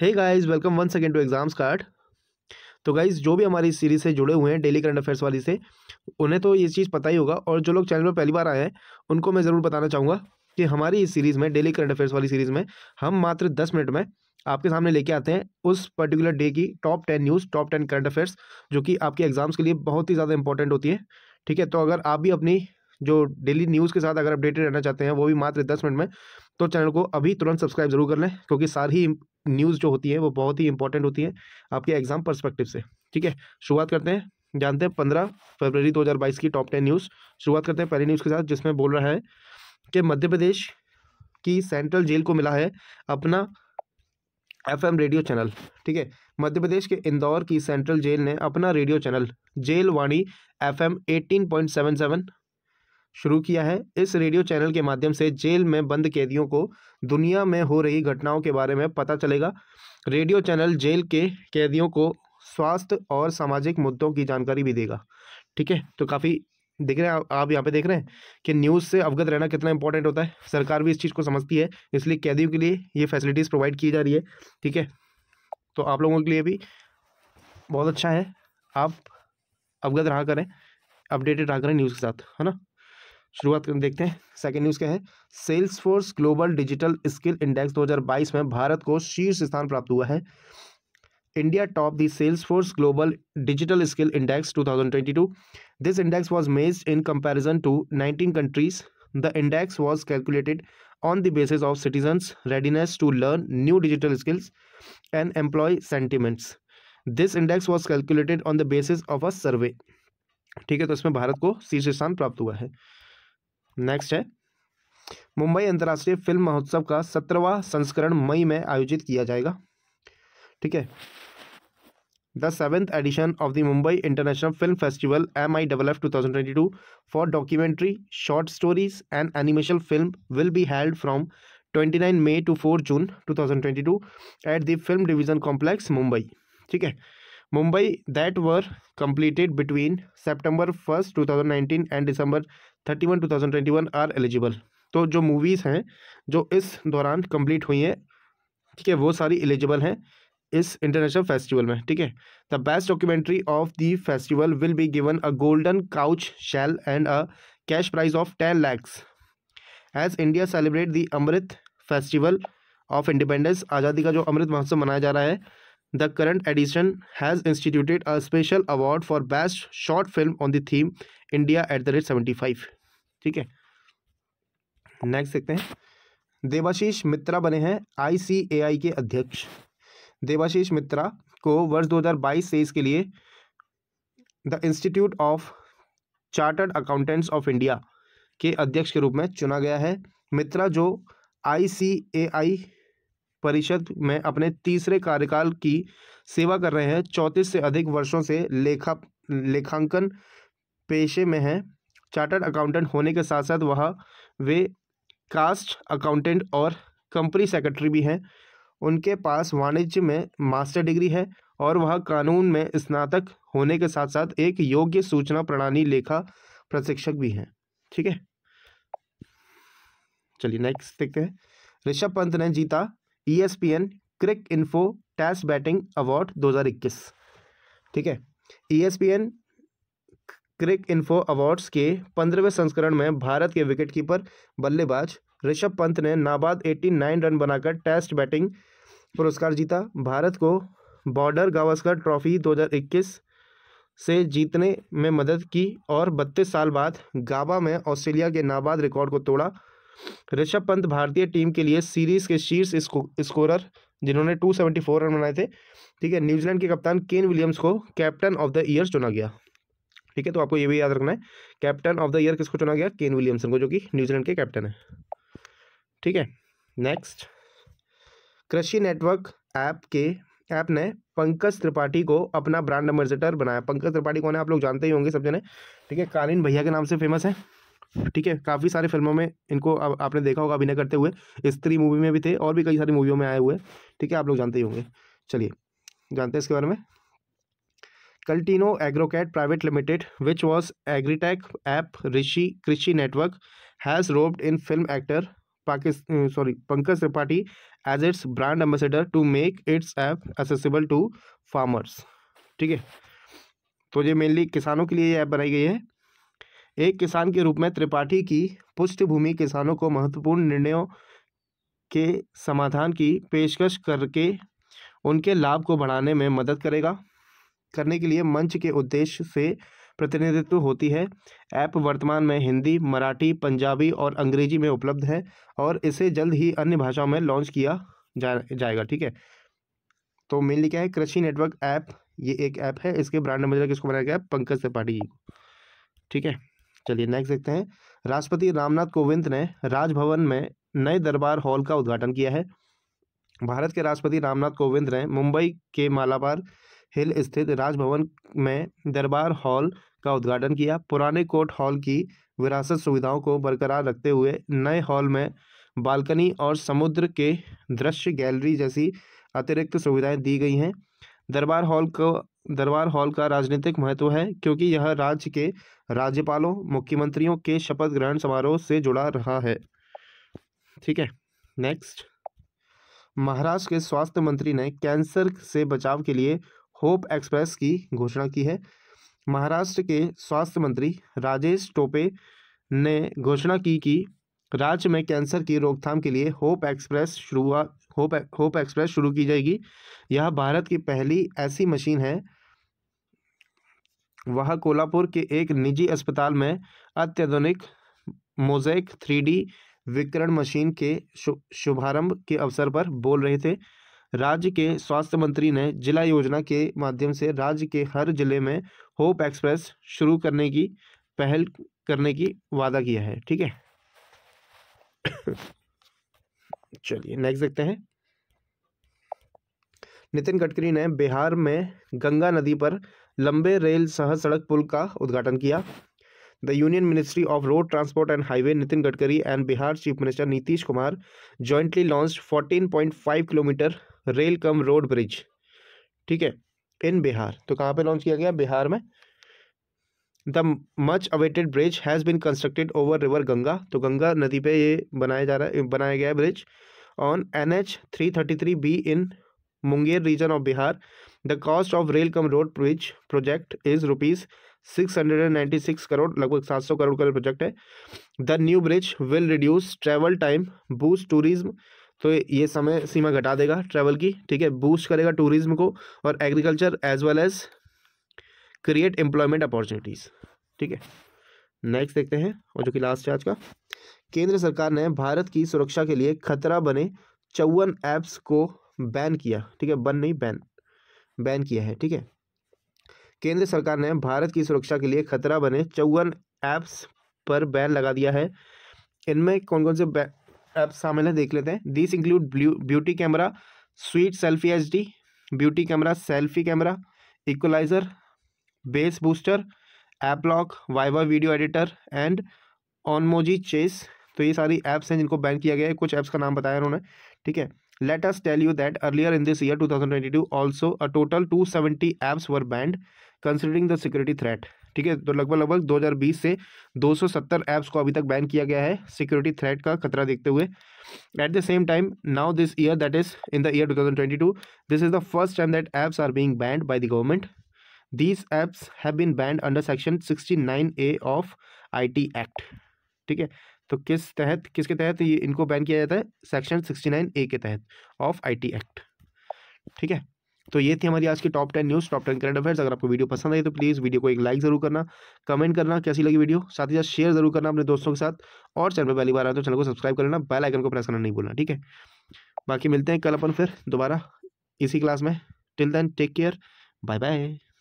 hey guys welcome one second to exams card तो guys जो भी हमारी सीरीज से जुड़े हुए हैं डेली करंट अफेयर्स वाली से उन्हें तो ये चीज़ पता ही होगा और जो लोग चैनल पर पहली बार आए हैं उनको मैं ज़रूर बताना चाहूँगा कि हमारी इस सीरीज़ में डेली करंट अफेयर्स वाली सीरीज़ में हम मात्र दस मिनट में आपके सामने लेके आते हैं उस पर्टिकुलर डे की top ten news top ten current affairs जो कि आपके एग्जाम्स के लिए बहुत ही ज़्यादा इंपॉर्टेंट होती है ठीक है तो अगर आप भी अपनी जो डेली न्यूज़ के साथ अगर अपडेटेड रहना चाहते हैं वो भी मात्र दस मिनट में तो चैनल को अभी तुरंत सब्सक्राइब जरूर कर लें क्योंकि सारी न्यूज़ जो होती है वो बहुत ही इंपॉर्टेंट होती है आपके एग्जाम परस्पेक्टिव से ठीक है शुरुआत करते हैं जानते हैं पंद्रह फरवरी बाईस की टॉप टेन न्यूज़ शुरुआत करते हैं पहली न्यूज़ के साथ जिसमें बोल रहा है कि मध्य प्रदेश की सेंट्रल जेल को मिला है अपना एफएम रेडियो चैनल ठीक है मध्य प्रदेश के इंदौर की सेंट्रल जेल ने अपना radio channel jail Vani FM seven शुरू किया है इस रेडियो चैनल के माध्यम से जेल में बंद कैदियों को दुनिया में हो रही घटनाओं के बारे में पता चलेगा रेडियो चैनल जेल के कैदियों को स्वास्थ्य और सामाजिक मुद्दों की जानकारी भी देगा ठीक है तो काफ़ी देख रहे हैं आप यहाँ पे देख रहे हैं कि न्यूज़ से अवगत रहना कितना इंपॉर्टेंट होता है सरकार भी इस चीज़ को समझती है इसलिए कैदियों के लिए ये फैसिलिटीज़ प्रोवाइड की जा रही है ठीक है तो आप लोगों के लिए भी बहुत अच्छा है आप अवगत रहा करें अपडेटेड रहा करें न्यूज़ के साथ है ना शुरुआत करें देखते हैं सेकंड न्यूज़ क्या है sales force global digital skill index 2022 में भारत को शीर्ष स्थान प्राप्त हुआ है India top the sales force global digital skill index 2022 this index was made in comparison to 19 countries the index was calculated on the basis of citizens readiness to learn new digital skills and employ sentiments this index was calculated on the basis of a survey ठीक है तो इसमें भारत को शीर्ष स्थान प्राप्त हुआ है नेक्स्ट है मुंबई अंतर्राष्ट्रीय फिल्म महोत्सव का सत्रहवा संस्करण मई में आयोजित किया जाएगा ठीक है the seventh edition of the Mumbai international film festival M I double F two thousand twenty two for documentary short stories and animation film will be held from twenty nine May to four June two thousand twenty two at the film division complex Mumbai ठीक है Mumbai that were between September first two thousand nineteen and December thirty one two thousand twenty one are eligible तो जो movies हैं जो इस दौरान complete हुई हैं ठीक है वो सारी एलिजिबल हैं इस इंटरनेशनल फेस्टिवल में ठीक है the best documentary of the festival will be given a golden conch shell and a cash prize of ten lakhs as India celebrate the Amrit festival of independence आज़ादी का जो अमृत महोत्सव मनाया जा रहा है the current edition has instituted a special award for best short film on the theme India at the rate seventy five ठीक है नेक्स्ट देखते हैं देवाशीष मित्रा बने हैं आईसीएआई के अध्यक्ष देवाशीष मित्रा को वर्ष 2022 से इसके लिए the institute of chartered accountants of India के अध्यक्ष के रूप में चुना गया है मित्रा जो आई परिषद में अपने तीसरे कार्यकाल की सेवा कर रहे हैं चौंतीस से अधिक वर्षों से लेखा लेखांकन पेशे में हैं चार्टर्ड अकाउंटेंट होने के साथ साथ वह वे कास्ट अकाउंटेंट और कंपनी सेक्रेटरी भी हैं उनके पास वाणिज्य में मास्टर डिग्री है और वह कानून में स्नातक होने के साथ साथ एक योग्य सूचना प्रणाली लेखा प्रशिक्षक भी हैं ठीक है चलिए नेक्स्ट देखते हैं ऋषभ पंत ने जीता ESPN Cricinfo test batting award 2021 ठीक है ईएसपीएन क्रिक इन्फो अवार्ड्स के पंद्रहवें संस्करण में भारत के विकेटकीपर बल्लेबाज ऋषभ पंत ने नाबाद 89 रन बनाकर टेस्ट बैटिंग पुरस्कार जीता भारत को बॉर्डर गावस्कर ट्रॉफी 2021 से जीतने में मदद की और बत्तीस साल बाद गाबा में ऑस्ट्रेलिया के नाबाद रिकॉर्ड को तोड़ा ऋषभ पंत भारतीय टीम के लिए सीरीज के शीर्ष स्कोरर जिन्होंने 274 रन बनाए थे ठीक है न्यूजीलैंड के कप्तान केन विलियम्स को कैप्टन ऑफ द ईयर चुना गया ठीक है तो आपको ये भी याद रखना है कैप्टन ऑफ द ईयर किसको चुना गया केन विलियमसन को जो कि न्यूजीलैंड के कैप्टन है ठीक है नेक्स्ट कृषि नेटवर्क ऐप के ऐप ने पंकज त्रिपाठी को अपना ब्रांड एम्बेसडर बनाया पंकज त्रिपाठी कौन है आप लोग जानते ही होंगे सब जने ठीक है कालीन भैया के नाम से फेमस है ठीक है काफ़ी सारे फिल्मों में इनको आ, आपने देखा होगा अभिनय करते हुए स्त्री मूवी में भी थे और भी कई सारी मूवियों में आए हुए ठीक है आप लोग जानते ही होंगे चलिए जानते हैं इसके बारे में Cultino agrotech private limited which was agritech app ऋषि Krishi network has roped in film actor sorry Pankaj Tripathi as its brand ambassador to make its app accessible to farmers ठीक है तो ये मेनली किसानों के लिए ये ऐप बनाई गई है एक किसान के रूप में त्रिपाठी की पृष्ठभूमि किसानों को महत्वपूर्ण निर्णयों के समाधान की पेशकश करके उनके लाभ को बढ़ाने में मदद करेगा करने के लिए मंच के उद्देश्य से प्रतिनिधित्व होती है ऐप वर्तमान में हिंदी मराठी पंजाबी और अंग्रेजी में उपलब्ध है और इसे जल्द ही अन्य भाषाओं में लॉन्च किया जा जाएगा ठीक है तो मेन लिखा है कृषि नेटवर्क ऐप ये एक ऐप है इसके ब्रांड एम्बेसडर किसको बनाया गया पंकज त्रिपाठी ठीक है चलिए नेक्स्ट देखते हैं राष्ट्रपति रामनाथ कोविंद ने राजभवन में नए दरबार हॉल का उद्घाटन किया है भारत के राष्ट्रपति रामनाथ कोविंद ने मुंबई के मालाबार हिल स्थित राजभवन में दरबार हॉल का उद्घाटन किया पुराने कोर्ट हॉल की विरासत सुविधाओं को बरकरार रखते हुए नए हॉल में बालकनी और समुद्र के दृश्य गैलरी जैसी अतिरिक्त सुविधाएं दी गई हैं दरबार हॉल को दरबार हॉल का राजनीतिक महत्व है क्योंकि यह राज्य के राज्यपालों मुख्यमंत्रियों के शपथ ग्रहण समारोह से जुड़ा रहा है ठीक है नेक्स्ट महाराष्ट्र के स्वास्थ्य मंत्री ने कैंसर से बचाव के लिए होप एक्सप्रेस की घोषणा की है महाराष्ट्र के स्वास्थ्य मंत्री राजेश टोपे ने घोषणा की कि राज्य में कैंसर की रोकथाम के लिए होप एक्सप्रेस शुरुआत होप होप एक्सप्रेस शुरू की जाएगी यह भारत की पहली ऐसी मशीन है वह कोल्हापुर के एक निजी अस्पताल में अत्याधुनिक मोजेक थ्री विकरण मशीन के शुभारंभ के अवसर पर बोल रहे थे राज्य के स्वास्थ्य मंत्री ने जिला योजना के माध्यम से राज्य के हर जिले में होप एक्सप्रेस शुरू करने की पहल करने की वादा किया है ठीक है चलिए नेक्स्ट देखते हैं नितिन गडकरी ने बिहार में गंगा नदी पर लंबे रेल सह सड़क पुल का उद्घाटन किया the union ministry of road transport and highway Nitin Gadkari and Bihar chief minister Nitish Kumar jointly launch 14.5 kilometre rail cum road bridge ठीक है इन बिहार तो कहाँ पे लॉन्च किया गया बिहार में the much awaited bridge has been constructed over river Ganga तो गंगा नदी पे ये बनाया जा रहा है बनाया गया bridge on N H three thirty three B in Munger region of Bihar the cost of rail cum road bridge project is rupees six hundred and ninety six crore लगभग सात सौ करोड़ का प्रोजेक्ट है the new bridge will reduce travel time boost tourism तो ये समय सीमा घटा देगा ट्रेवल की ठीक है बूस्ट करेगा टूरिज्म को और agriculture as well as create employment opportunities ठीक है नेक्स्ट देखते हैं और जो कि लास्ट है आज का केंद्र सरकार ने भारत की सुरक्षा के लिए खतरा बने चौवन ऐप्स को बैन किया ठीक है बन नहीं बैन बैन किया है ठीक है केंद्र सरकार ने भारत की सुरक्षा के लिए खतरा बने चौवन ऐप्स पर बैन लगा दिया है इनमें कौन कौन से ऐप्स शामिल हैं देख लेते हैं this include beauty camera sweet selfie H D beauty camera selfie camera equalizer bass booster app lock viva video editor and Onmoji chess तो ये सारी ऐप्स हैं जिनको बैन किया गया है कुछ ऐप्स का नाम बताया उन्होंने ठीक है let us tell you that earlier in this year 2022 also a total 270 apps were banned considering the security threat ठीक है तो लगभग लगभग 2020 से 270 ऐप्स को अभी तक बैन किया गया है सिक्योरिटी थ्रेट का खतरा देखते हुए at the same time now this year that is in the year 2022 this is the first time that apps are being banned by the government these apps have been banned under section 69 A of IT act ठीक है तो किस तहत किसके तहत ये इनको ban किया जाता है सेक्शन सिक्सटी नाइन ए के तहत ऑफ आई टी एक्ट ठीक है तो ये थी हमारी आज की top ten news top ten current affairs अगर आपको वीडियो पसंद आई तो प्लीज़ वीडियो को एक लाइक ज़रूर करना कमेंट करना कैसी लगी वीडियो साथ ही साथ शेयर जरूर करना अपने दोस्तों के साथ और चैनल पर पहली बार आए तो चैनल को सब्सक्राइब करना बेल आइकन को प्रेस करना नहीं भूलना ठीक है बाकी मिलते हैं कल अपन फिर दोबारा इसी क्लास में till then take care bye bye